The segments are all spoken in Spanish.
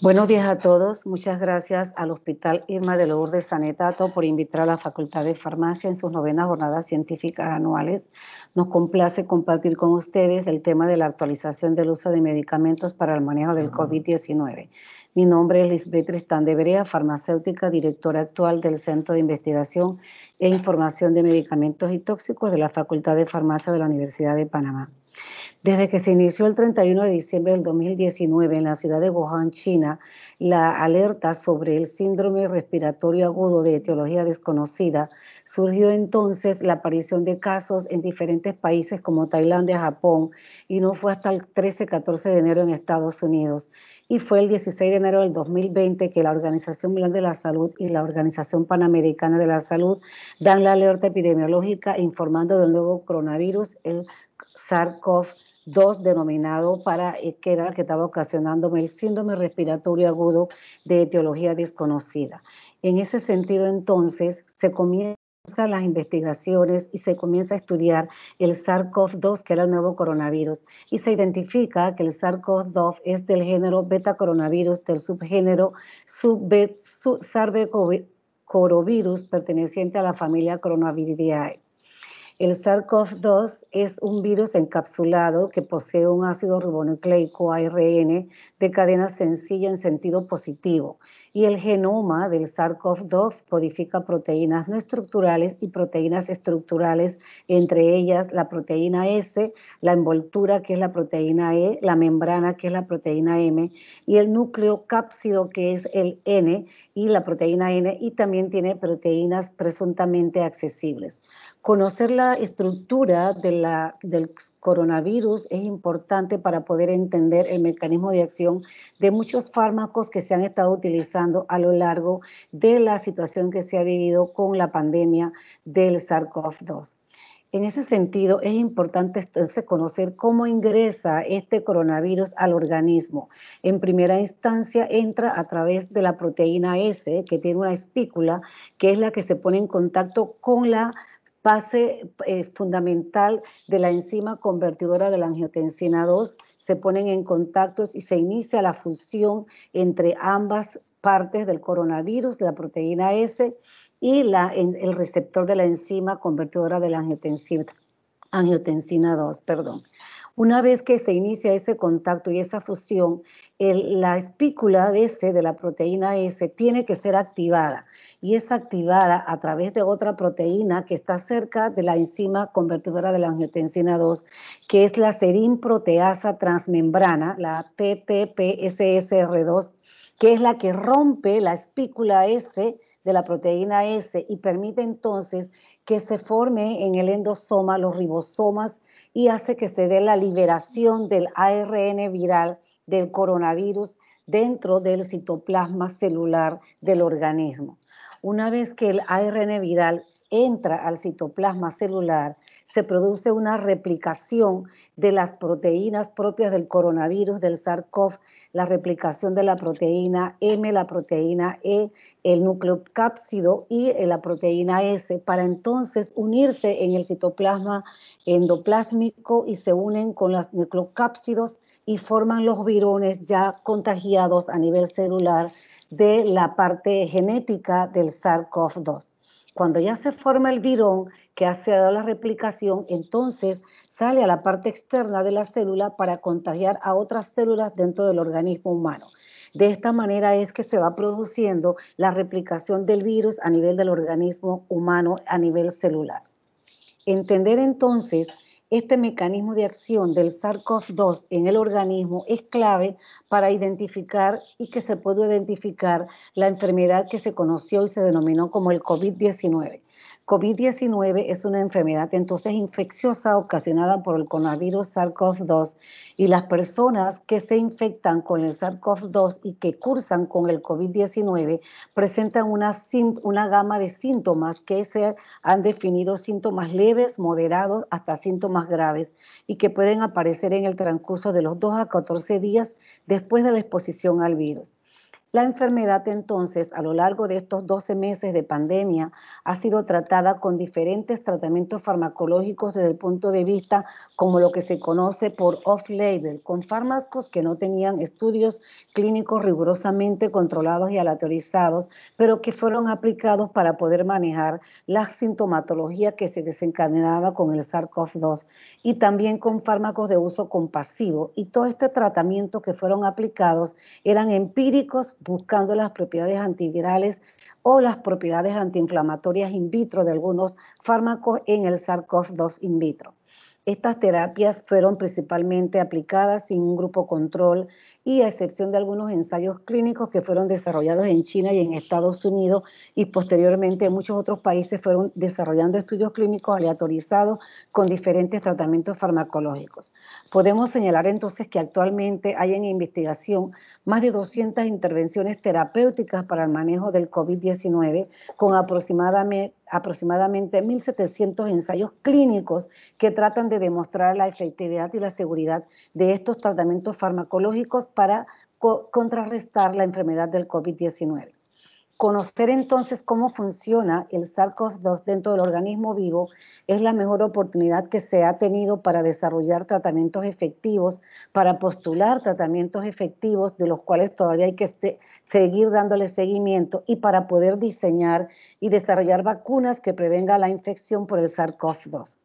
Buenos días a todos. Muchas gracias al Hospital Irma de Lourdes Sanetato por invitar a la Facultad de Farmacia en sus novenas jornadas científicas anuales. Nos complace compartir con ustedes el tema de la actualización del uso de medicamentos para el manejo del COVID-19. Mi nombre es Lisbeth Tristán de Brea, farmacéutica, directora actual del Centro de Investigación e Información de Medicamentos y Tóxicos de la Facultad de Farmacia de la Universidad de Panamá. Desde que se inició el 31 de diciembre del 2019 en la ciudad de Wuhan, China, la alerta sobre el síndrome respiratorio agudo de etiología desconocida surgió entonces la aparición de casos en diferentes países como Tailandia, Japón, y no fue hasta el 13-14 de enero en Estados Unidos. Y fue el 16 de enero del 2020 que la Organización Mundial de la Salud y la Organización Panamericana de la Salud dan la alerta epidemiológica informando del nuevo coronavirus, el SARS-CoV-2. 2 denominado para eh, que era el que estaba ocasionándome el síndrome respiratorio agudo de etiología desconocida. En ese sentido, entonces, se comienzan las investigaciones y se comienza a estudiar el SARS-CoV-2, que era el nuevo coronavirus, y se identifica que el SARS-CoV-2 es del género beta coronavirus, del subgénero sub, coronavirus perteneciente a la familia Coronaviridae. El SARS-CoV-2 es un virus encapsulado que posee un ácido ribonucleico ARN de cadena sencilla en sentido positivo y el genoma del SARS-CoV-2 codifica proteínas no estructurales y proteínas estructurales, entre ellas la proteína S, la envoltura que es la proteína E, la membrana que es la proteína M y el núcleo cápsido que es el N y la proteína N y también tiene proteínas presuntamente accesibles conocer la estructura del coronavirus es importante para poder entender el mecanismo de acción de muchos fármacos que se han estado utilizando a lo largo de la situación que se ha vivido con la pandemia del SARS-CoV-2. En ese sentido, es importante entonces conocer cómo ingresa este coronavirus al organismo. En primera instancia, entra a través de la proteína S, que tiene una espícula, que es la que se pone en contacto con la pase eh, fundamental de la enzima convertidora de la angiotensina 2, se ponen en contacto y se inicia la fusión entre ambas partes del coronavirus, la proteína S y el receptor de la enzima convertidora de la angiotensina, angiotensina 2. Perdón. Una vez que se inicia ese contacto y esa fusión, la espícula S, de la proteína S, tiene que ser activada y es activada a través de otra proteína que está cerca de la enzima convertidora de la angiotensina 2, que es la serinproteasa transmembrana, la TTPSSR2, que es la que rompe la espícula S de la proteína S y permite entonces que se forme en el endosoma los ribosomas y hace que se dé la liberación del ARN viral del coronavirus dentro del citoplasma celular del organismo. Una vez que el ARN viral entra al citoplasma celular, se produce una replicación de las proteínas propias del coronavirus, del SARS-CoV, la replicación de la proteína M, la proteína E, el núcleo cápsido y eh, la proteína S, para entonces unirse en el citoplasma endoplásmico y se unen con los nucleocápsidos y forman los virones ya contagiados a nivel celular de la parte genética del SARS-CoV-2. Cuando ya se forma el virón que hace dado la replicación, entonces sale a la parte externa de la célula para contagiar a otras células dentro del organismo humano. De esta manera es que se va produciendo la replicación del virus a nivel del organismo humano, a nivel celular. Entender entonces este mecanismo de acción del SARS-CoV-2 en el organismo es clave para identificar y que se pudo identificar la enfermedad que se conoció y se denominó como el COVID-19. COVID-19 es una enfermedad entonces infecciosa ocasionada por el coronavirus SARS-CoV-2 y las personas que se infectan con el SARS-CoV-2 y que cursan con el COVID-19 presentan una, una gama de síntomas que se han definido síntomas leves, moderados hasta síntomas graves y que pueden aparecer en el transcurso de los 2 a 14 días después de la exposición al virus. La enfermedad entonces, a lo largo de estos 12 meses de pandemia, ha sido tratada con diferentes tratamientos farmacológicos desde el punto de vista como lo que se conoce por off-label, con fármacos que no tenían estudios clínicos rigurosamente controlados y aleatorizados, pero que fueron aplicados para poder manejar la sintomatología que se desencadenaba con el SARS-CoV-2 y también con fármacos de uso compasivo. Y todo este tratamiento que fueron aplicados eran empíricos buscando las propiedades antivirales o las propiedades antiinflamatorias in vitro de algunos fármacos en el SARS-CoV-2 in vitro. Estas terapias fueron principalmente aplicadas sin un grupo control y a excepción de algunos ensayos clínicos que fueron desarrollados en China y en Estados Unidos y posteriormente en muchos otros países fueron desarrollando estudios clínicos aleatorizados con diferentes tratamientos farmacológicos. Podemos señalar entonces que actualmente hay en investigación más de 200 intervenciones terapéuticas para el manejo del COVID-19 con aproximadamente aproximadamente 1.700 ensayos clínicos que tratan de demostrar la efectividad y la seguridad de estos tratamientos farmacológicos para contrarrestar la enfermedad del COVID-19. Conocer entonces cómo funciona el SARS-CoV-2 dentro del organismo vivo es la mejor oportunidad que se ha tenido para desarrollar tratamientos efectivos, para postular tratamientos efectivos de los cuales todavía hay que este, seguir dándole seguimiento y para poder diseñar y desarrollar vacunas que prevengan la infección por el SARS-CoV-2.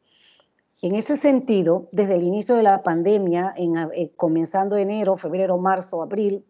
En ese sentido, desde el inicio de la pandemia, en, eh, comenzando enero, febrero, marzo, abril,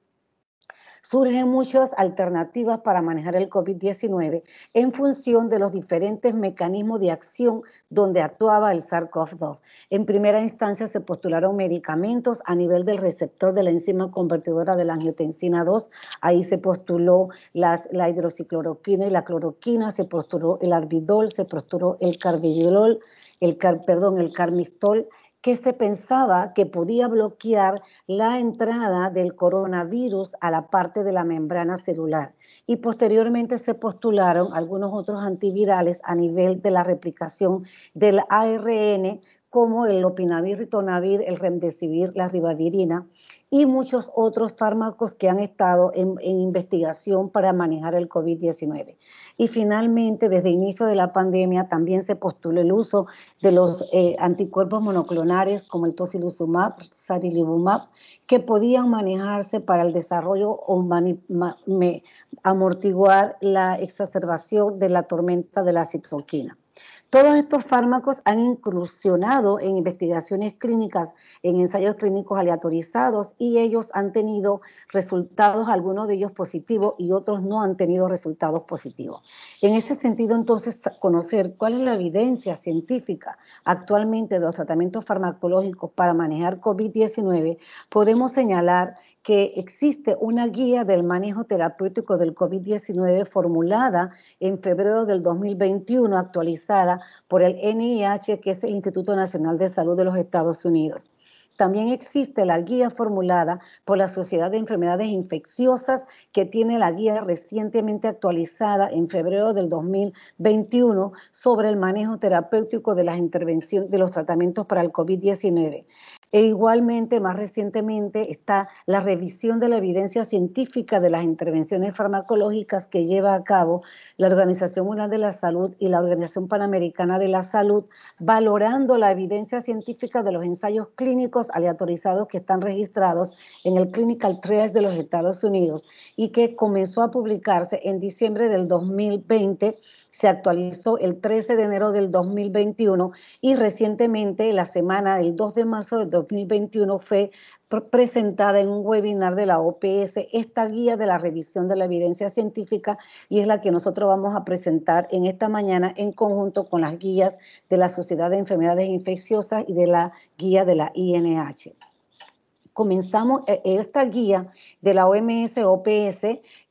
surgen muchas alternativas para manejar el COVID-19 en función de los diferentes mecanismos de acción donde actuaba el SARS-CoV-2. En primera instancia se postularon medicamentos a nivel del receptor de la enzima convertidora de la angiotensina 2. Ahí se postuló la hidroxicloroquina y la cloroquina, se postuló el arbidol, se postuló el carbidol, el, perdón, el carmistol, que se pensaba que podía bloquear la entrada del coronavirus a la parte de la membrana celular. Y posteriormente se postularon algunos otros antivirales a nivel de la replicación del ARN como el opinavir, ritonavir, el remdesivir, la ribavirina y muchos otros fármacos que han estado en, investigación para manejar el COVID-19. Y finalmente, desde inicio de la pandemia también se postuló el uso de los eh, anticuerpos monoclonales como el tocilizumab, sarilibumab, que podían manejarse para el desarrollo o amortiguar la exacerbación de la tormenta de la citoquina. Todos estos fármacos han incursionado en investigaciones clínicas, en ensayos clínicos aleatorizados y ellos han tenido resultados, algunos de ellos positivos y otros no han tenido resultados positivos. En ese sentido, entonces, conocer cuál es la evidencia científica actualmente de los tratamientos farmacológicos para manejar COVID-19, podemos señalar que existe una guía del manejo terapéutico del COVID-19 formulada en febrero del 2021, actualizada por el NIH, que es el Instituto Nacional de Salud de los Estados Unidos. También existe la guía formulada por la Sociedad de Enfermedades Infecciosas, que tiene la guía recientemente actualizada en febrero del 2021 sobre el manejo terapéutico de las intervenciones de los tratamientos para el COVID-19. E igualmente, más recientemente, está la revisión de la evidencia científica de las intervenciones farmacológicas que lleva a cabo la Organización Mundial de la Salud y la Organización Panamericana de la Salud, valorando la evidencia científica de los ensayos clínicos aleatorizados que están registrados en el Clinical Trials de los Estados Unidos y que comenzó a publicarse en diciembre del 2020 se actualizó el 13 de enero del 2021 y recientemente, la semana del 2 de marzo del 2021, fue presentada en un webinar de la OPS esta guía de la revisión de la evidencia científica y es la que nosotros vamos a presentar en esta mañana en conjunto con las guías de la Sociedad de Enfermedades Infecciosas y de la guía de la INH comenzamos eh, esta guía de la OMS OPS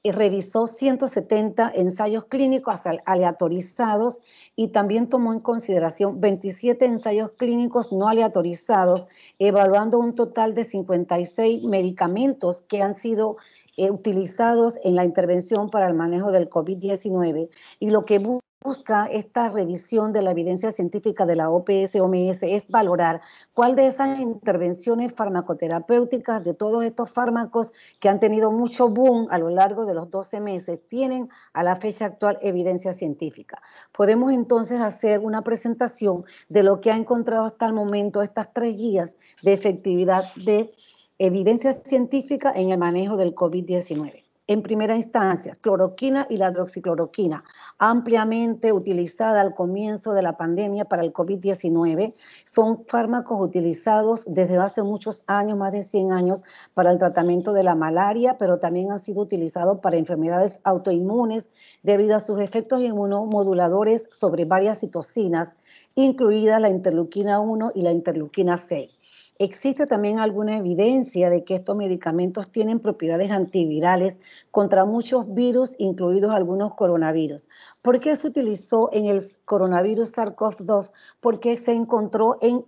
y eh, revisó 170 ensayos clínicos aleatorizados y también tomó en consideración 27 ensayos clínicos no aleatorizados, evaluando un total de 56 medicamentos que han sido eh, utilizados en la intervención para el manejo del COVID-19 y lo que busca esta revisión de la evidencia científica de la OPS-OMS es valorar cuál de esas intervenciones farmacoterapéuticas de todos estos fármacos que han tenido mucho boom a lo largo de los 12 meses tienen a la fecha actual evidencia científica. Podemos entonces hacer una presentación de lo que ha encontrado hasta el momento estas tres guías de efectividad de evidencia científica en el manejo del COVID-19 en primera instancia, cloroquina y la droxicloroquina, ampliamente utilizada al comienzo de la pandemia para el COVID-19. Son fármacos utilizados desde hace muchos años, más de 100 años, para el tratamiento de la malaria, pero también han sido utilizados para enfermedades autoinmunes debido a sus efectos inmunomoduladores sobre varias citocinas, incluida la interleuquina 1 y la interleuquina 6. Existe también alguna evidencia de que estos medicamentos tienen propiedades antivirales contra muchos virus, incluidos algunos coronavirus. ¿Por qué se utilizó en el coronavirus SARS-CoV-2? Porque se encontró en,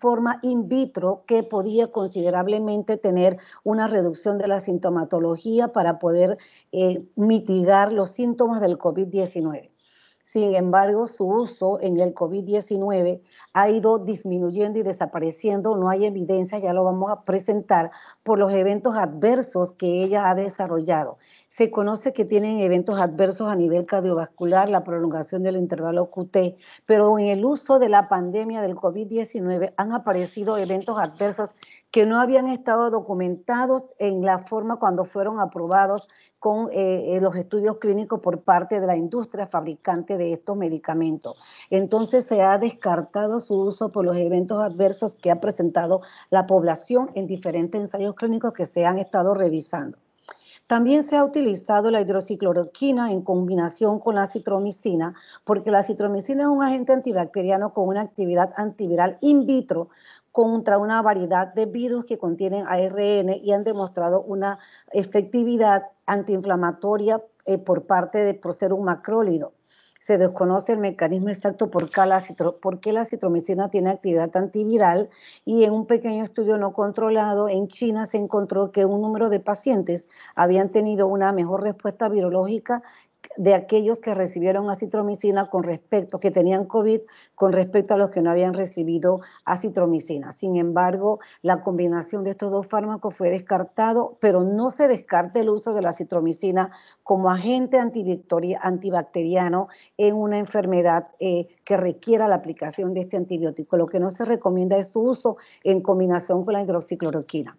forma in vitro que podía considerablemente tener una reducción de la sintomatología para poder eh, mitigar los síntomas del COVID-19. Sin embargo, su uso en el COVID-19 ha ido disminuyendo y desapareciendo. No hay evidencia, ya lo vamos a presentar, por los eventos adversos que ella ha desarrollado. Se conoce que tienen eventos adversos a nivel cardiovascular, la prolongación del intervalo QT, pero en el uso de la pandemia del COVID-19 han aparecido eventos adversos que no habían estado documentados en la forma cuando fueron aprobados con eh, eh, los estudios clínicos por parte de la industria fabricante de estos medicamentos. Entonces se ha descartado su uso por los eventos adversos que ha presentado la población en diferentes ensayos clínicos que se han estado revisando. También se ha utilizado la hidrocicloroquina en combinación con la citromicina, porque la citromicina es un agente antibacteriano con una actividad antiviral in vitro, contra una variedad de virus que contienen ARN y han demostrado una efectividad antiinflamatoria eh, por parte de un macrólido. Se desconoce el mecanismo exacto por por qué la citromicina tiene actividad antiviral y en un pequeño estudio no controlado en China se encontró que un número de pacientes habían tenido una mejor respuesta virológica de aquellos que recibieron acitromicina con respecto, que tenían COVID con respecto a los que no habían recibido acitromicina. Sin embargo, la combinación de estos dos fármacos fue descartado, pero no se descarta el uso de la acitromicina como agente antibacteriano en una enfermedad eh, que requiera la aplicación de este antibiótico. Lo que no se recomienda es su uso en combinación con la hidroxicloroquina.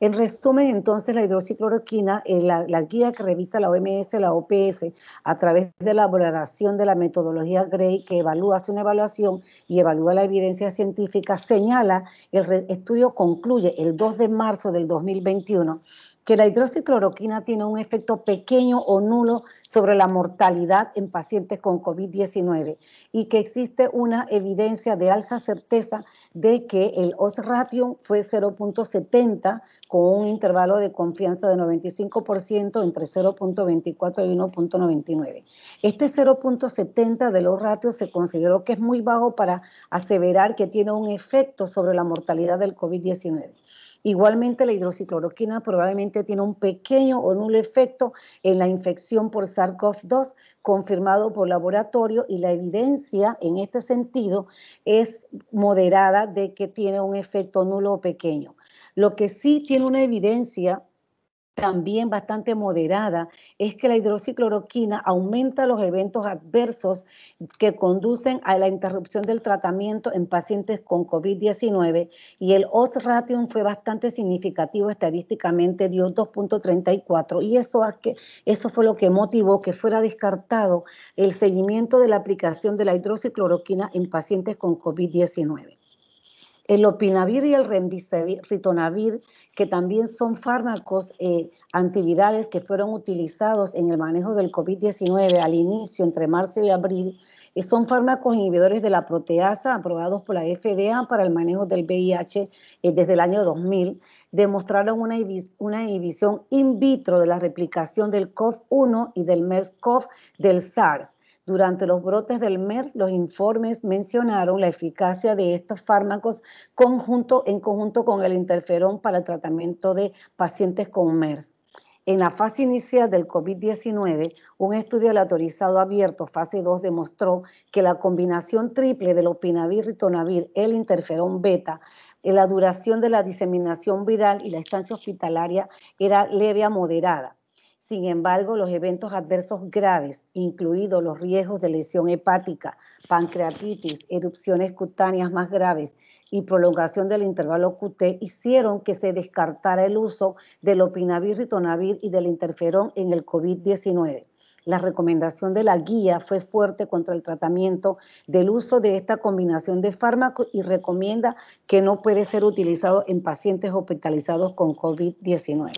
En resumen, entonces, la hidroxicloroquina, la, guía que revisa la OMS, la OPS, a través de la valoración de la metodología GREY, que evalúa, hace una evaluación y evalúa la evidencia científica, señala, el estudio concluye el 2 de marzo del 2021 que la hidroxicloroquina tiene un efecto pequeño o nulo sobre la mortalidad en pacientes con COVID-19 y que existe una evidencia de alta certeza de que el os ratio fue 0.70 con un intervalo de confianza de 95% entre 0.24 y 1.99. Este 0.70 del los ratios se consideró que es muy bajo para aseverar que tiene un efecto sobre la mortalidad del COVID-19. Igualmente, la hidrocicloroquina probablemente tiene un pequeño o nulo efecto en la infección por SARS-CoV-2 confirmado por laboratorio y la evidencia en este sentido es moderada de que tiene un efecto nulo o pequeño. Lo que sí tiene una evidencia también bastante moderada, es que la hidroxicloroquina aumenta los eventos adversos que conducen a la interrupción del tratamiento en pacientes con COVID-19 y el odds ratio fue bastante significativo estadísticamente, dio 2.34 y eso, eso fue lo que motivó que fuera descartado el seguimiento de la aplicación de la hidroxicloroquina en pacientes con COVID-19 el opinavir y el ritonavir, que también son fármacos eh, antivirales que fueron utilizados en el manejo del COVID-19 al inicio, entre marzo y abril, eh, son fármacos inhibidores de la proteasa aprobados por la FDA para el manejo del VIH eh, desde el año 2000, demostraron una, una inhibición in vitro de la replicación del COV-1 y del MERS-CoV del SARS durante los brotes del MERS, los informes mencionaron la eficacia de estos fármacos en conjunto con el interferón para el tratamiento de pacientes con MERS. En la fase inicial del COVID-19, un estudio aleatorizado abierto, fase 2, demostró que la combinación triple del opinavir, ritonavir, el interferón beta, la duración de la diseminación viral y la estancia hospitalaria era leve a moderada sin embargo, los eventos adversos graves, incluidos los riesgos de lesión hepática, pancreatitis, erupciones cutáneas más graves y prolongación del intervalo QT, hicieron que se descartara el uso del opinavir, ritonavir y del interferón en el COVID-19. La recomendación de la guía fue fuerte contra el tratamiento del uso de esta combinación de fármacos y recomienda que no puede ser utilizado en pacientes hospitalizados con COVID-19.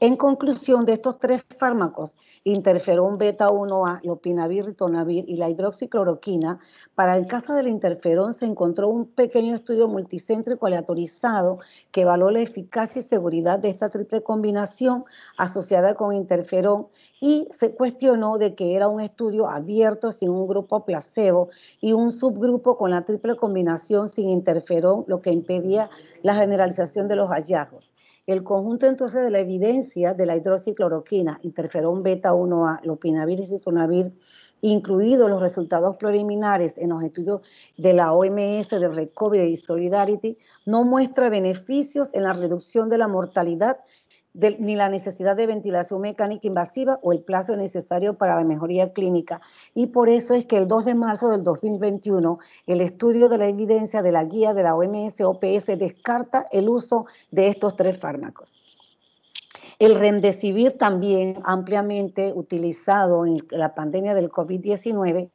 En conclusión, de estos tres fármacos, interferón beta 1A, lopinavir, ritonavir y la hidroxicloroquina, para el caso del interferón se encontró un pequeño estudio multicéntrico aleatorizado que evaluó la eficacia y seguridad de esta triple combinación asociada con interferón y se cuestionó de que era un estudio abierto sin un grupo placebo y un subgrupo con la triple combinación sin interferón, lo que impedía la generalización de los hallazgos. El conjunto entonces de la evidencia de la hidroxicloroquina, interferón beta-1A, lopinavir y citonavir, incluidos los resultados preliminares en los estudios de la OMS de Recovery y Solidarity, no muestra beneficios en la reducción de la mortalidad ni la necesidad de ventilación mecánica invasiva o el plazo necesario para la mejoría clínica. Y por eso es que el 2 de marzo del 2021, el estudio de la evidencia de la guía de la OMS-OPS descarta el uso de estos tres fármacos. El remdesivir también ampliamente utilizado en la pandemia del COVID-19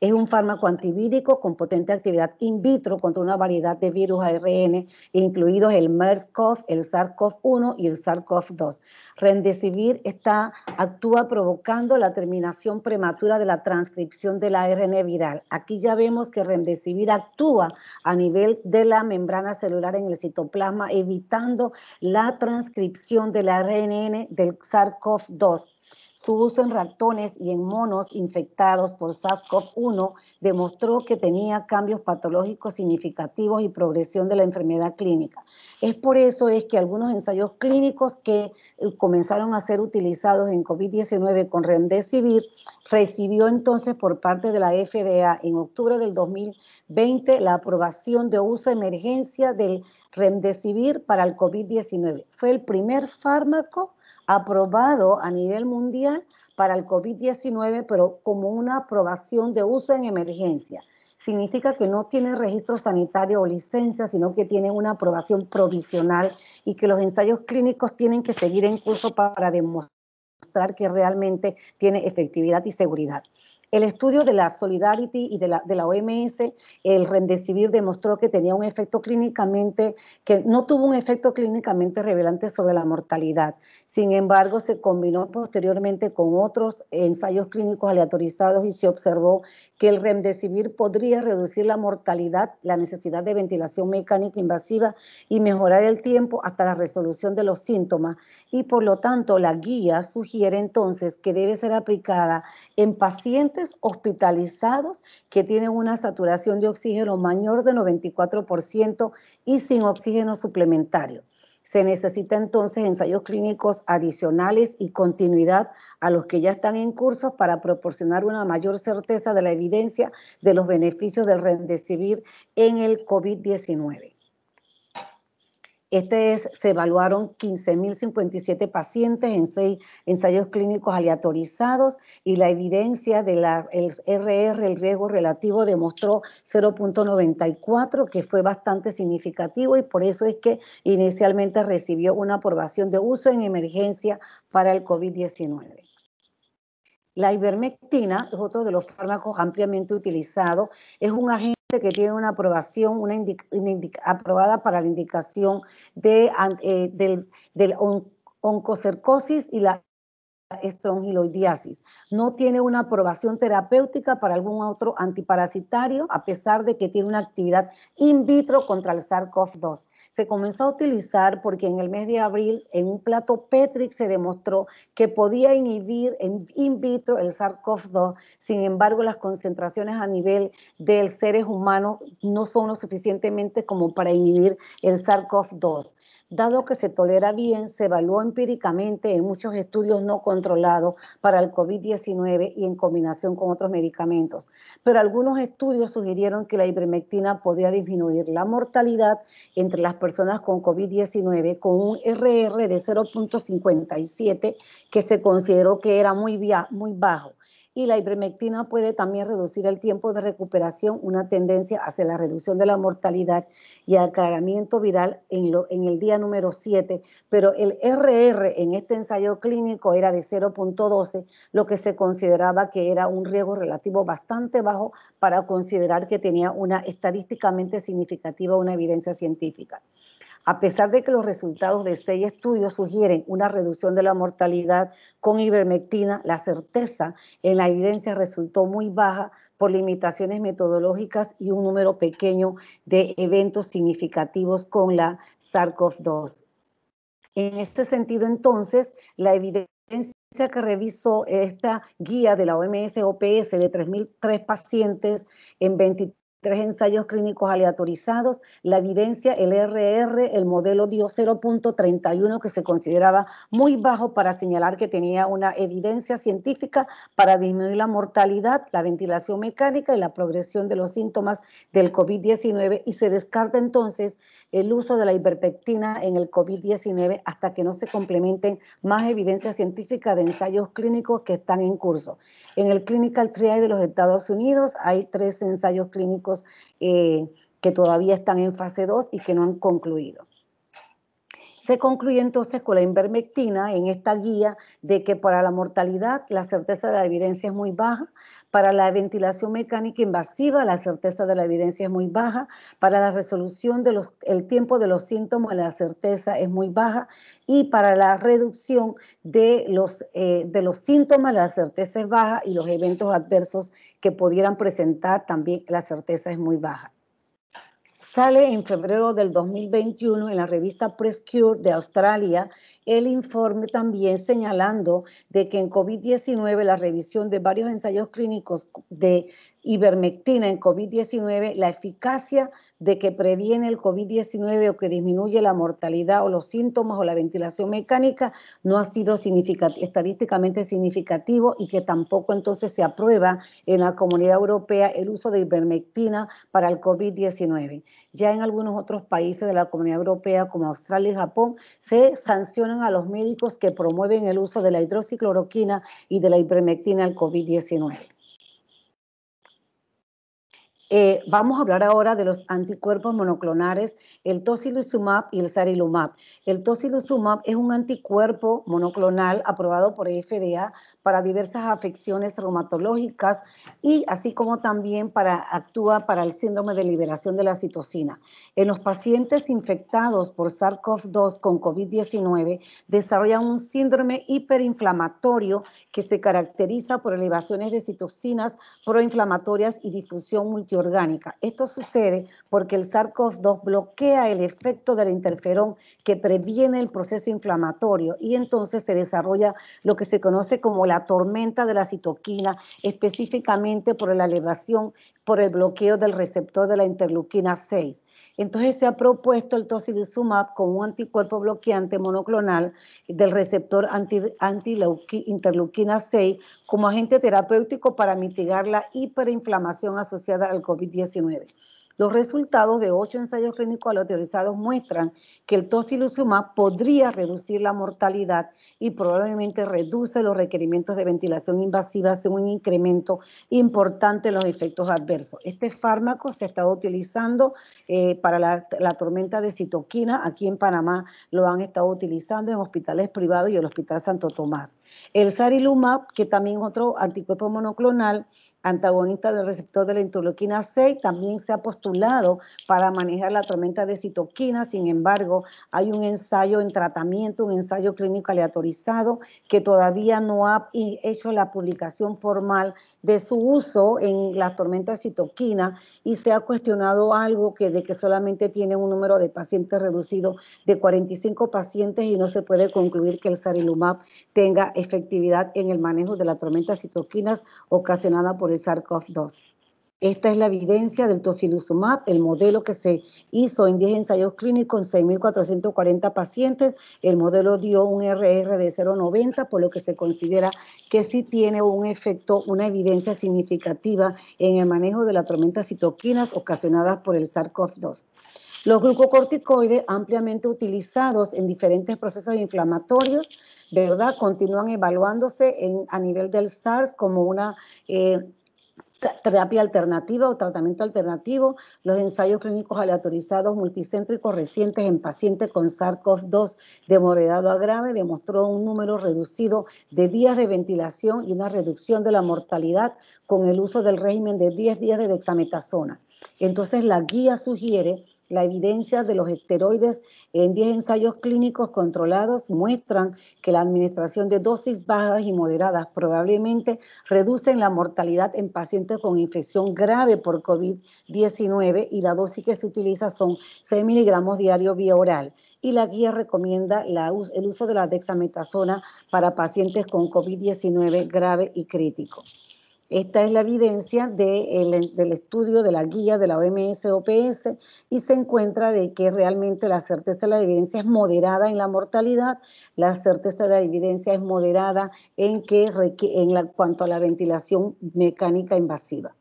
es un fármaco antivírico con potente actividad in vitro contra una variedad de virus ARN, incluidos el MERS-CoV, el SARS-CoV-1 y el SARS-CoV-2. Rendecivir está, actúa provocando la terminación prematura de la transcripción del ARN viral. Aquí ya vemos que Remdesivir actúa a nivel de la membrana celular en el citoplasma, evitando la transcripción del ARN del SARS-CoV-2 su uso en ratones y en monos infectados por SARS-CoV-1 demostró que tenía cambios patológicos significativos y progresión de la enfermedad clínica. Es por eso es que algunos ensayos clínicos que eh, comenzaron a ser utilizados en COVID-19 con remdesivir recibió entonces por parte de la FDA en octubre del 2020 la aprobación de uso de emergencia del remdesivir para el COVID-19. Fue el primer fármaco aprobado a nivel mundial para el COVID-19, pero como una aprobación de uso en emergencia. Significa que no tiene registro sanitario o licencia, sino que tiene una aprobación provisional y que los ensayos clínicos tienen que seguir en curso para demostrar que realmente tiene efectividad y seguridad. El estudio de la Solidarity y de la, OMS, el Remdesivir demostró que tenía un efecto clínicamente, que no tuvo un efecto clínicamente revelante sobre la mortalidad. Sin embargo, se combinó posteriormente con otros ensayos clínicos aleatorizados y se observó que el Remdesivir podría reducir la mortalidad, la necesidad de ventilación mecánica invasiva y mejorar el tiempo hasta la resolución de los síntomas. Y por lo tanto, la guía sugiere entonces que debe ser aplicada en pacientes hospitalizados que tienen una saturación de oxígeno mayor de 94% y sin oxígeno suplementario. Se necesita entonces ensayos clínicos adicionales y continuidad a los que ya están en curso para proporcionar una mayor certeza de la evidencia de los beneficios del rendecibir en el COVID-19. Este es, se evaluaron 15.057 pacientes en seis ensayos clínicos aleatorizados y la evidencia del RR, el riesgo relativo, demostró 0.94, que fue bastante significativo y por eso es que inicialmente recibió una aprobación de uso en emergencia para el COVID-19. La ivermectina otro de los fármacos ampliamente utilizados, es un agente que tiene una aprobación, una, aprobada para la indicación de, eh, del, del oncocercosis y la estrongiloidiasis. No tiene una aprobación terapéutica para algún otro antiparasitario, a pesar de que tiene una actividad in vitro contra el SARS-CoV-2 se comenzó a utilizar porque en el mes de abril en un plato Petrix, se demostró que podía inhibir en in vitro el SARS-CoV-2, sin embargo las concentraciones a nivel del seres humanos no son lo suficientemente como para inhibir el SARS-CoV-2. Dado que se tolera bien, se evaluó empíricamente en muchos estudios no controlados para el COVID-19 y en combinación con otros medicamentos. Pero algunos estudios sugirieron que la ivermectina podía disminuir la mortalidad entre las personas con COVID-19 con un RR de 0.57 que se consideró que era muy, muy bajo y la ivermectina puede también reducir el tiempo de recuperación, una tendencia hacia la reducción de la mortalidad y aclaramiento viral en, el día número 7, pero el RR en este ensayo clínico era de 0.12, lo que se consideraba que era un riesgo relativo bastante bajo para considerar que tenía una estadísticamente significativa una evidencia científica. A pesar de que los resultados de seis estudios sugieren una reducción de la mortalidad con ivermectina, la certeza en la evidencia resultó muy baja por limitaciones metodológicas y un número pequeño de eventos significativos con la SARS-CoV-2. En este sentido, entonces, la evidencia que revisó esta guía de la OMS-OPS de 3.003 pacientes en 23 tres ensayos clínicos aleatorizados, la evidencia, el RR, el modelo dio 0.31 que se consideraba muy bajo para señalar que tenía una evidencia científica para disminuir la mortalidad, la ventilación mecánica y la progresión de los síntomas del COVID-19 y se descarta entonces el uso de la ivermectina en el COVID-19 hasta que no se complementen más evidencia científica de ensayos clínicos que están en curso. En el Clinical Triad de los Estados Unidos hay tres ensayos clínicos eh, que todavía están en fase 2 y que no han concluido se concluye entonces con la invermectina en esta guía de que para la mortalidad la certeza de la evidencia es muy baja, para la ventilación mecánica invasiva, la certeza de la evidencia es muy baja. Para la resolución del tiempo de los síntomas, la certeza es muy baja. Y para la reducción eh, de los síntomas, la certeza es baja y los eventos adversos que pudieran presentar también la certeza es muy baja. Sale en febrero del 2021 en la revista Press Cure de Australia el informe también señalando de que en COVID-19 la revisión de varios ensayos clínicos de ivermectina en COVID-19, la eficacia de que previene el COVID-19 o que disminuye la mortalidad o los síntomas o la ventilación mecánica no ha sido estadísticamente significativo y que tampoco entonces se aprueba en la comunidad europea el uso de ivermectina para el COVID-19. Ya en algunos otros países de la comunidad europea como Australia y Japón se sancionan a los médicos que promueven el uso de la hidroxicloroquina y de la ivermectina al COVID-19. Eh, vamos a hablar ahora de los anticuerpos monoclonales, el tocilizumab y el sarilumab. El tocilizumab es un anticuerpo monoclonal aprobado por FDA para diversas afecciones reumatológicas y así como también para, actúa para el síndrome de liberación de la citocina. En los pacientes infectados por SARS-CoV-2 con COVID-19 desarrollan un síndrome hiperinflamatorio que se caracteriza por elevaciones de citocinas proinflamatorias y difusión multiorgánica. Esto sucede porque el SARS-CoV-2 bloquea el efecto del interferón que previene el proceso inflamatorio y entonces se desarrolla lo que se conoce como la la tormenta de la citoquina, específicamente por la elevación, por el bloqueo del receptor de la interleuquina 6. Entonces se ha propuesto el tocilizumab como un anticuerpo bloqueante monoclonal del receptor anti, anti interleuquina 6 como agente terapéutico para mitigar la hiperinflamación asociada al COVID-19. Los resultados de ocho ensayos clínicos autorizados muestran que el tocilizumab podría reducir la mortalidad y probablemente reduce los requerimientos de ventilación invasiva, hace un incremento importante en los efectos adversos. Este fármaco se ha estado utilizando eh, para la, tormenta de citoquina, aquí en Panamá lo han estado utilizando en hospitales privados y el Hospital Santo Tomás. El sarilumab, que también es otro anticuerpo monoclonal, antagonista del receptor de la interleuquina 6, también se ha postulado para manejar la tormenta de citoquina, sin embargo, hay un ensayo en tratamiento, un ensayo clínico aleatorizado que todavía no ha hecho la publicación formal de su uso en la tormenta de citoquina y se ha cuestionado algo que de que solamente tiene un número de pacientes reducido de 45 pacientes y no se puede concluir que el sarilumab tenga efectividad en el manejo de la tormenta de citoquinas ocasionada por SARS-CoV-2. Esta es la evidencia del tocilizumab, el modelo que se hizo en 10 ensayos clínicos en 6.440 pacientes. El modelo dio un RR de 0,90, por lo que se considera que sí tiene un efecto, una evidencia significativa en el manejo de la tormenta citoquinas ocasionadas por el SARS-CoV-2. Los glucocorticoides ampliamente utilizados en diferentes procesos inflamatorios, ¿verdad? Continúan evaluándose en, a nivel del SARS como una... Eh, terapia alternativa o tratamiento alternativo, los ensayos clínicos aleatorizados multicéntricos recientes en pacientes con SARS-CoV-2 de a grave demostró un número reducido de días de ventilación y una reducción de la mortalidad con el uso del régimen de 10 días de dexametasona. Entonces, la guía sugiere la evidencia de los esteroides en 10 ensayos clínicos controlados muestran que la administración de dosis bajas y moderadas probablemente reducen la mortalidad en pacientes con infección grave por COVID-19 y la dosis que se utiliza son 6 miligramos diario vía oral. Y la guía recomienda el uso de la dexametasona para pacientes con COVID-19 grave y crítico. Esta es la evidencia del estudio de la guía de la OMS-OPS y se encuentra de que realmente la certeza de la evidencia es moderada en la mortalidad, la certeza de la evidencia es moderada en, en cuanto a la ventilación mecánica invasiva.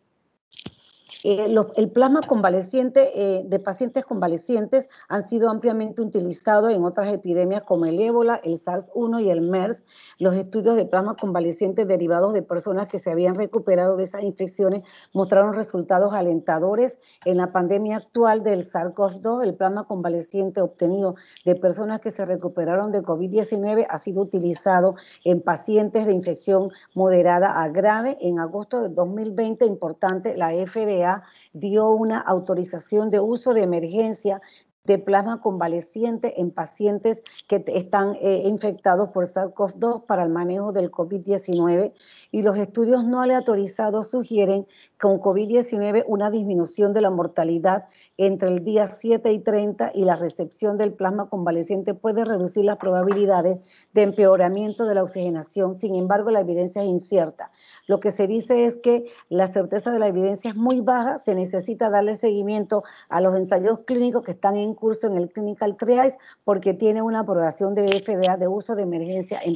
Eh, el plasma convaleciente eh, de pacientes convalecientes han sido ampliamente utilizado en otras epidemias como el ébola, el SARS-1 y el MERS. Los estudios de plasma convaleciente derivados de personas que se habían recuperado de esas infecciones mostraron resultados alentadores en la pandemia actual del SARS-CoV-2. El plasma convaleciente obtenido de personas que se recuperaron de COVID-19 ha sido utilizado en pacientes de infección moderada a grave. En agosto de 2020, importante, la FDA dio una autorización de uso de emergencia de plasma convaleciente en pacientes que están eh, infectados por SARS-CoV-2 para el manejo del COVID-19 y los estudios no aleatorizados sugieren con COVID-19 una disminución de la mortalidad entre el día 7 y 30 y la recepción del plasma convaleciente puede reducir las probabilidades de empeoramiento de la oxigenación. Sin embargo, la evidencia es incierta. Lo que se dice es que la certeza de la evidencia es muy baja, se necesita darle seguimiento a los ensayos clínicos que están en curso en el Clinical triage porque tiene una aprobación de FDA de uso de emergencia en,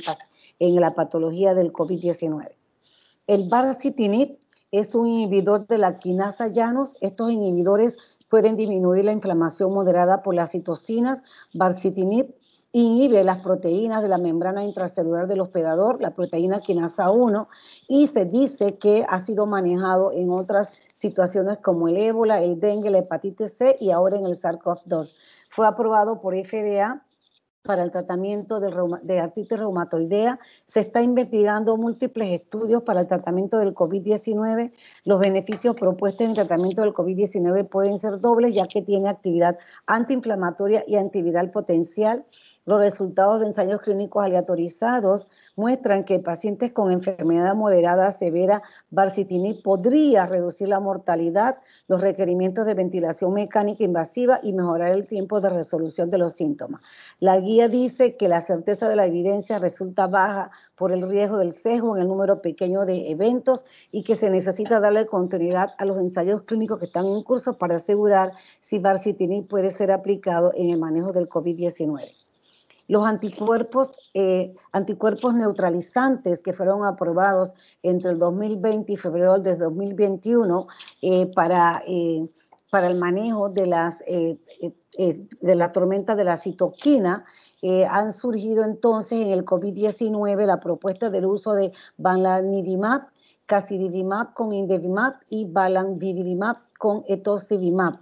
en la patología del COVID-19. El barcitinib es un inhibidor de la quinasa llanos. Estos inhibidores pueden disminuir la inflamación moderada por las citocinas. Barcitinib inhibe las proteínas de la membrana intracelular del hospedador, la proteína quinasa 1, y se dice que ha sido manejado en otras situaciones como el ébola, el dengue, la hepatitis C y ahora en el SARS-CoV-2. Fue aprobado por FDA para el tratamiento de, artritis reumatoidea. Se está investigando múltiples estudios para el tratamiento del COVID-19. Los beneficios propuestos en el tratamiento del COVID-19 pueden ser dobles, ya que tiene actividad antiinflamatoria y antiviral potencial. Los resultados de ensayos clínicos aleatorizados muestran que pacientes con enfermedad moderada severa barcitinib podría reducir la mortalidad, los requerimientos de ventilación mecánica invasiva y mejorar el tiempo de resolución de los síntomas. La guía dice que la certeza de la evidencia resulta baja por el riesgo del sesgo en el número pequeño de eventos y que se necesita darle continuidad a los ensayos clínicos que están en curso para asegurar si barcitinib puede ser aplicado en el manejo del COVID-19. Los anticuerpos, eh, anticuerpos neutralizantes que fueron aprobados entre el 2020 y febrero del 2021 eh, para, eh, para el manejo de, las, de la tormenta de la citoquina, han surgido entonces en el COVID-19 la propuesta del uso de casi Casididimab con Indevimab y Balandividimab con Etosivimab.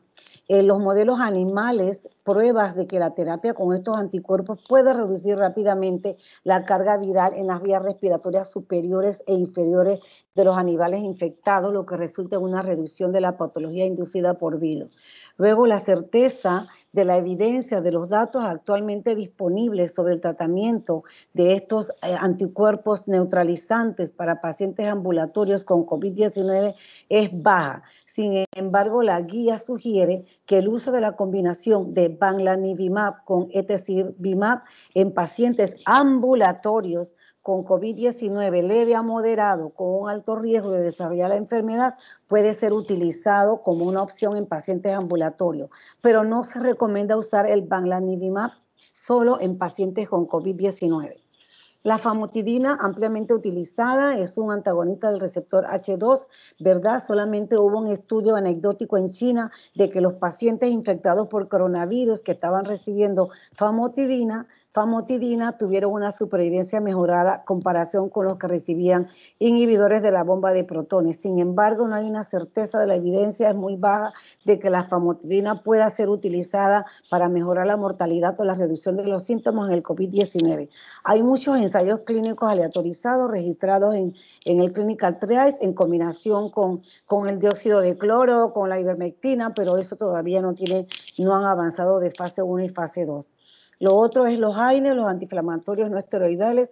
En eh, los modelos animales, pruebas de que la terapia con estos anticuerpos puede reducir rápidamente la carga viral en las vías respiratorias superiores e inferiores de los animales infectados, lo que resulta en una reducción de la patología inducida por virus. Luego, la certeza de la evidencia, de los datos actualmente disponibles sobre el tratamiento de estos eh, anticuerpos neutralizantes para pacientes ambulatorios con COVID-19 es baja. Sin embargo, la guía sugiere que el uso de la combinación de Banlanivimab con etesirvimab en pacientes ambulatorios con COVID-19 leve a moderado con un alto riesgo de desarrollar la enfermedad puede ser utilizado como una opción en pacientes ambulatorios, pero no se recomienda usar el Banglanidimab solo en pacientes con COVID-19. La famotidina, ampliamente utilizada, es un antagonista del receptor H2, ¿verdad? Solamente hubo un estudio anecdótico en China de que los pacientes infectados por coronavirus que estaban recibiendo famotidina famotidina tuvieron una supervivencia mejorada en comparación con los que recibían inhibidores de la bomba de protones. Sin embargo, no hay una certeza de la evidencia, es muy baja, de que la famotidina pueda ser utilizada para mejorar la mortalidad o la reducción de los síntomas en el COVID-19. Hay muchos ensayos clínicos aleatorizados registrados en, el Clinical Trials en combinación con, con el dióxido de cloro, con la ivermectina, pero eso todavía no, tiene, no han avanzado de fase 1 y fase 2. Lo otro es los AINES, los antiinflamatorios no esteroidales,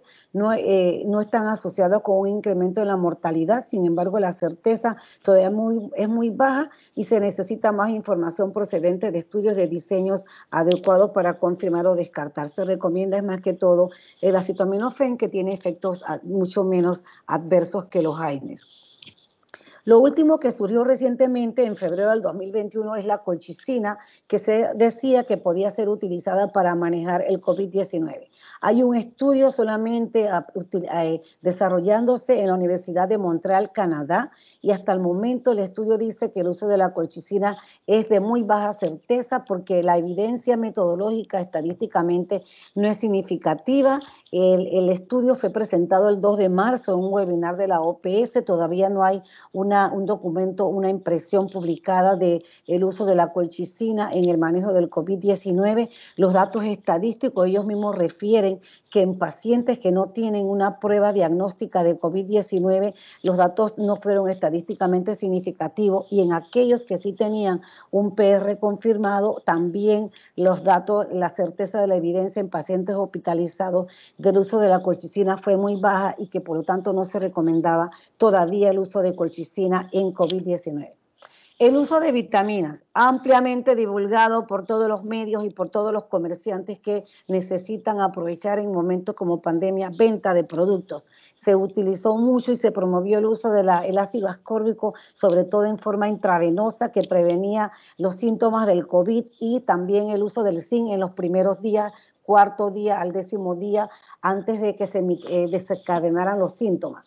eh, no, están asociados con un incremento de la mortalidad, sin embargo la certeza todavía es muy, baja y se necesita más información procedente de estudios de diseños adecuados para confirmar o descartar. Se recomienda más que todo el acetaminofén que tiene efectos mucho menos adversos que los AINES. Lo último que surgió recientemente en febrero del 2021 es la colchicina, que se decía que podía ser utilizada para manejar el COVID-19. Hay un estudio solamente ah, eh, desarrollándose en la Universidad de Montreal, Canadá, y hasta el momento el estudio dice que el uso de la colchicina es de muy baja certeza porque la evidencia metodológica estadísticamente no es significativa. El, el estudio fue presentado el 2 de marzo en un webinar de la OPS, todavía no hay una un documento, una impresión publicada del el uso de la colchicina en el manejo del COVID-19. Los datos estadísticos, ellos mismos refieren que en pacientes que no tienen una prueba diagnóstica de COVID-19, los datos no fueron estadísticamente significativos y en aquellos que sí tenían un PR confirmado, también los datos, la certeza de la evidencia en pacientes hospitalizados del uso de la colchicina fue muy baja y que por lo tanto no se recomendaba todavía el uso de colchicina en COVID-19. El uso de vitaminas, ampliamente divulgado por todos los medios y por todos los comerciantes que necesitan aprovechar en momentos como pandemia venta de productos. Se utilizó mucho y se promovió el uso del ácido ascórbico, sobre todo en forma intravenosa, que prevenía los síntomas del COVID y también el uso del zinc en los primeros días cuarto día al décimo día antes de que se eh, desencadenaran los síntomas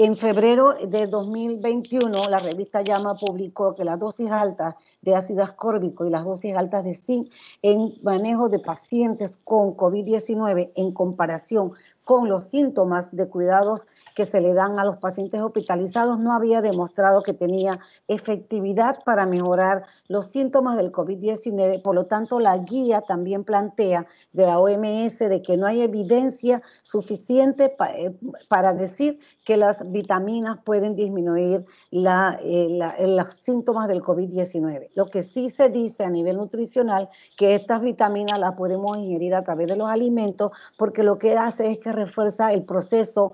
en febrero de 2021, la revista Llama publicó que las dosis altas de ácido ascórbico y las dosis altas de zinc en manejo de pacientes con COVID-19 en comparación con los síntomas de cuidados que se le dan a los pacientes hospitalizados no había demostrado que tenía efectividad para mejorar los síntomas del COVID-19. Por lo tanto, la guía también plantea de la OMS de que no hay evidencia suficiente eh, para decir que las vitaminas pueden disminuir la, eh, eh, los síntomas del COVID-19. Lo que sí se dice a nivel nutricional que estas vitaminas las podemos ingerir a través de los alimentos porque lo que hace es que refuerza el proceso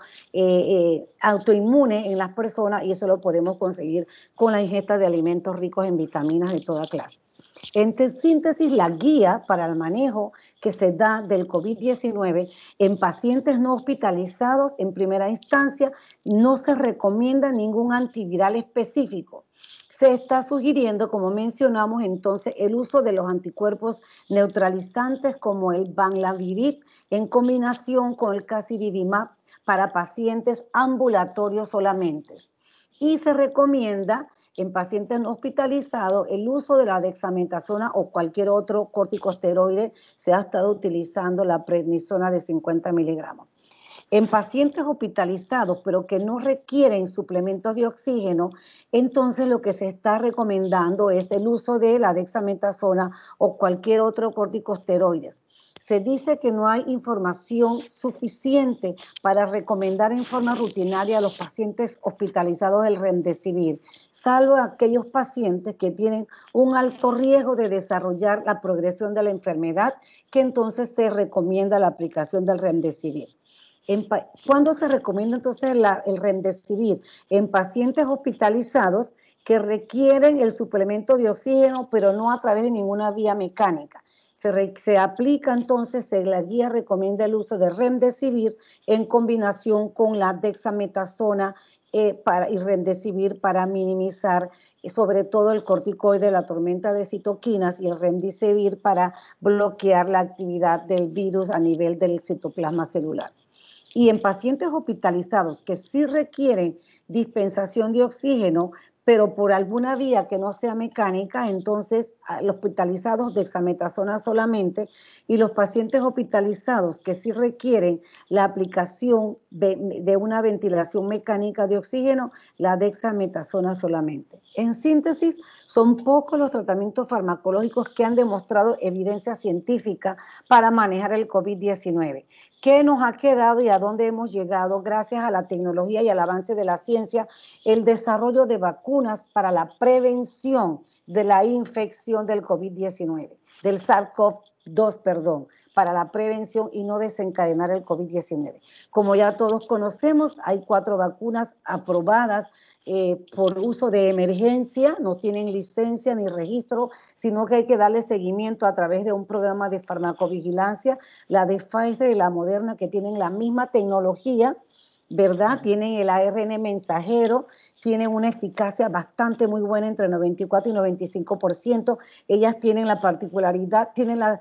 eh, autoinmune en las personas y eso lo podemos conseguir con la ingesta de alimentos ricos en vitaminas de toda clase. En síntesis, la guía para el manejo que se da del COVID-19 en pacientes no hospitalizados en primera instancia no se recomienda ningún antiviral específico. Se está sugiriendo, como mencionamos entonces, el uso de los anticuerpos neutralizantes como el banlavirib en combinación con el casirivimab para pacientes ambulatorios solamente. Y se recomienda en pacientes hospitalizados el uso de la dexametasona o cualquier otro corticosteroide. Se ha estado utilizando la prednisona de 50 miligramos. En pacientes hospitalizados, pero que no requieren suplementos de oxígeno, entonces lo que se está recomendando es el uso de la dexametasona o cualquier otro corticosteroides. Se dice que no hay información suficiente para recomendar en forma rutinaria a los pacientes hospitalizados el remdesivir, salvo aquellos pacientes que tienen un alto riesgo de desarrollar la progresión de la enfermedad, que entonces se recomienda la aplicación del remdesivir. ¿Cuándo se recomienda entonces el remdesivir? En pacientes hospitalizados que requieren el suplemento de oxígeno, pero no a través de ninguna vía mecánica. Se, aplica entonces, la guía recomienda el uso de remdesivir en combinación con la dexametasona eh, para, y remdesivir para minimizar eh, sobre todo el corticoide, la tormenta de citoquinas y el remdesivir para bloquear la actividad del virus a nivel del citoplasma celular. Y en pacientes hospitalizados que sí requieren dispensación de oxígeno, pero por alguna vía que no sea mecánica, entonces los ah, hospitalizados dexametasona solamente y los pacientes hospitalizados que sí requieren la aplicación de, una ventilación mecánica de oxígeno, la dexametasona solamente. En síntesis, son pocos los tratamientos farmacológicos que han demostrado evidencia científica para manejar el COVID-19. ¿Qué nos ha quedado y a dónde hemos llegado gracias a la tecnología y al avance de la ciencia? El desarrollo de vacunas para la prevención de la infección del COVID-19, del SARS-CoV-2, perdón, para la prevención y no desencadenar el COVID-19. Como ya todos conocemos, hay cuatro vacunas aprobadas eh, por uso de emergencia, no tienen licencia ni registro, sino que hay que darle seguimiento a través de un programa de farmacovigilancia, la de Pfizer y la Moderna que tienen la misma tecnología, ¿verdad? Tienen el ARN mensajero tienen una eficacia bastante muy buena entre 94 y 95%. Ellas tienen la particularidad, tienen la,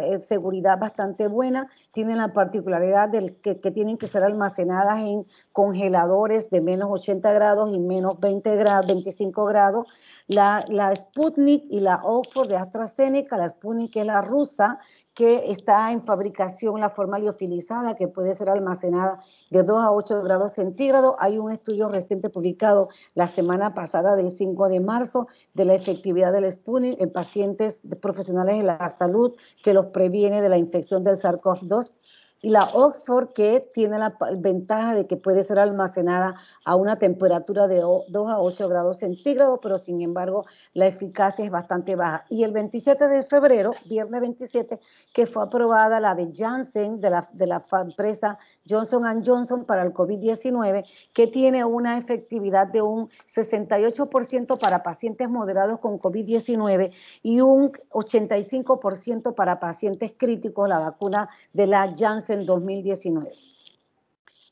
eh, seguridad bastante buena, tienen la particularidad del que, tienen que ser almacenadas en congeladores de menos 80 grados y menos 20 grados, 25 grados. La, la Sputnik y la Oxford de AstraZeneca, la Sputnik es la rusa, que está en fabricación la forma liofilizada, que puede ser almacenada de 2 a 8 grados centígrados. Hay un estudio reciente publicado la semana pasada, del 5 de marzo, de la efectividad del Spooning en pacientes profesionales de la salud que los previene de la infección del sars cov y la Oxford que tiene la ventaja de que puede ser almacenada a una temperatura de 2 a 8 grados centígrados, pero sin embargo la eficacia es bastante baja. Y el 27 de febrero, viernes 27, que fue aprobada la de Janssen, de la, de la empresa Johnson Johnson para el COVID-19, que tiene una efectividad de un 68% para pacientes moderados con COVID-19 y un 85% para pacientes críticos, la vacuna de la Janssen en 2019.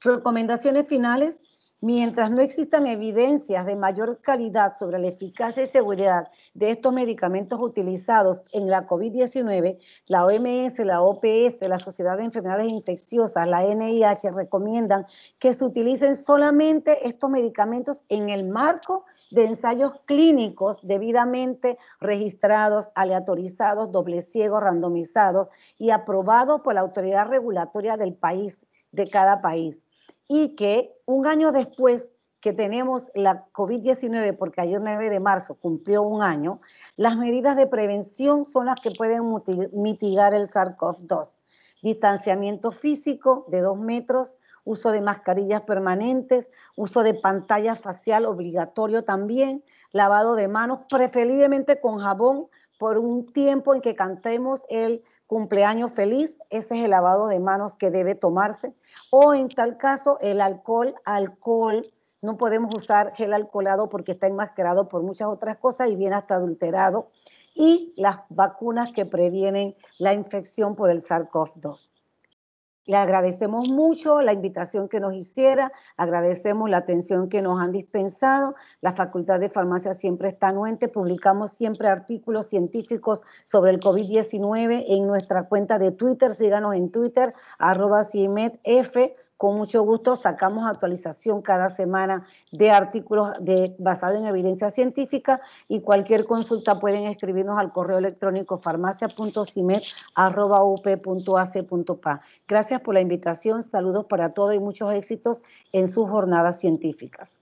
Recomendaciones finales Mientras no existan evidencias de mayor calidad sobre la eficacia y seguridad de estos medicamentos utilizados en la COVID-19, la OMS, la OPS, la Sociedad de Enfermedades Infecciosas, la NIH recomiendan que se utilicen solamente estos medicamentos en el marco de ensayos clínicos debidamente registrados, aleatorizados, doble ciego, randomizados y aprobados por la autoridad regulatoria del país, de cada país y que un año después que tenemos la COVID-19, porque ayer 9 de marzo cumplió un año, las medidas de prevención son las que pueden mitigar el SARS-CoV-2. Distanciamiento físico de dos metros, uso de mascarillas permanentes, uso de pantalla facial obligatorio también, lavado de manos, preferiblemente con jabón por un tiempo en que cantemos el cumpleaños feliz, ese es el lavado de manos que debe tomarse. O en tal caso, el alcohol, alcohol, no podemos usar gel alcoholado porque está enmascarado por muchas otras cosas y viene hasta adulterado. Y las vacunas que previenen la infección por el SARS-CoV-2. Le agradecemos mucho la invitación que nos hiciera, agradecemos la atención que nos han dispensado. La Facultad de Farmacia siempre está anuente, publicamos siempre artículos científicos sobre el COVID-19 en nuestra cuenta de Twitter, síganos en Twitter, arroba con mucho gusto sacamos actualización cada semana de artículos de, basados en evidencia científica y cualquier consulta pueden escribirnos al correo electrónico farmacia.cimet.up.ac.pa. Gracias por la invitación, saludos para todos y muchos éxitos en sus jornadas científicas.